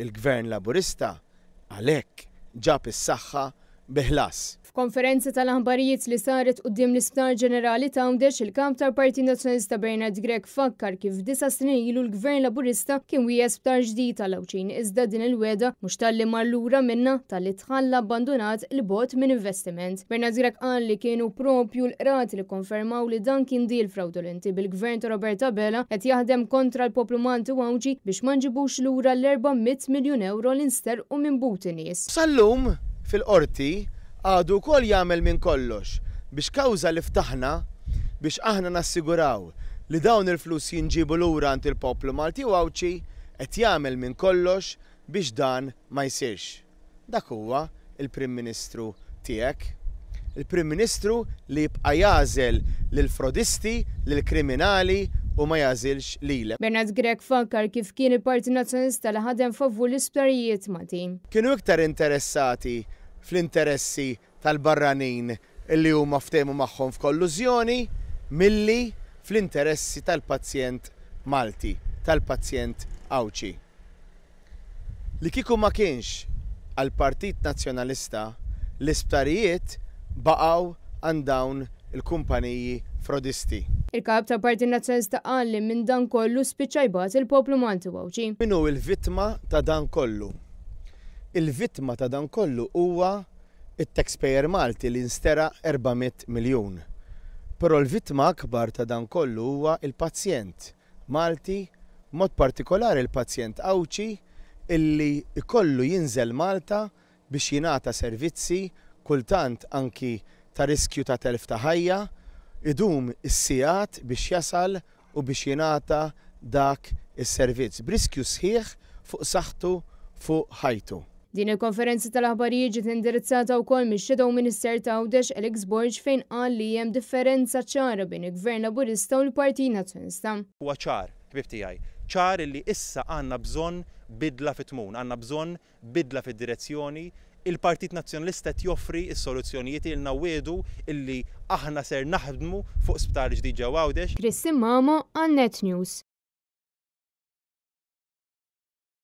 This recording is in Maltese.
il-gvern laburista għalhekk ġab is-saħħa biħlas. F'konferenza tal-aħbarijiet li saret qudiem l-Isptar Ġenerali ta' Għawdex il-kamp tal-Parti Nazzjonalista Bernard Grek fakkar kif disa snin ilu l-Gvern Laburista kien wieħed sptar ġdid tal-awċin iżda din il-weda mhux tal-li marlura minna tal-li tħalla abbandonat il-bot minn investiment. Bernard Grek qal li kienu propju l-qrat li konfermaw li dan kien dil fraudolenti bil-Gvern ta' Roberta Bella qed jaħdem kontra l-poplu Mantu Għawġi biex ma nġibux lura l-400 miljun euro l insterqu u minn buti nies. Sallum fil-qorti għadu kol jagħmel minn kollox biex kawża li ftaħna biex aħna nassiguraw li dawn il-flus jinġibu lura għand il-poplu Malti u għawċi qed jagħmel minn kollox biex dan ma jsirx. Dak huwa il-Prim Ministru tiegħek il-Prim Ministru li jibqa' jażel lill frodisti, lill kriminali u ma jażilx lilek. Bernard Grek fakkar kif kien il-Parti Nazzjonista li ħadem favur l-isptarijiet ma' Kienu iktar interessati fl-interessi tal-barranin illi huma ftehmu magħhom f'kollużjoni milli fl-interessi tal-pazjent Malti, tal-pazjent Awċi. Li kiku ma kienx għal Partit Nazzjonalista l-isptarijiet baqgħu għandawn il-kumpaniji frodisti. Il-kap ta' Parti Nazzjonalista għalli minn dan kollu spiċċajbat il-poplu Malti Wawċi. Minu il-vittma ta' dan kollu? il-vittma ta' dan kollu huwa it-taxpayer Malti li nstera 400 miljon. Però l-vittma akbar ta' dan kollu huwa il-pazjent Malti, mod partikolari il-pazjent awċi illi ikollu jinżel Malta biex jingħata servizzi kultant anki ta' riskju ta' telf ta' ħajja, idum is-sijat biex jasal u biex jingħata dak is-servizz. Briskju sħiħ fuq saħtu fuq ħajtu. Din il-konferenzi tal-aħbarijiet ġiet indirizzata wkoll mix-Shadow Minister ta' Għawdex Alex Borg fejn qal li hemm differenza ċara bejn il-Gvern Laburista u l-Partit Nazzjonista. Huwa ċar, ħbib tiegħi, ċar li issa għandna bżonn bidla fit-tmun, għandna bżonn bidla fid-direzzjoni il-Partit Nazzjonalista joffri s-soluzzjonijiet il nawedu illi aħna ser naħdmu fuq sptar ġdid ġew Għawdex. Kristin Mamo għan News.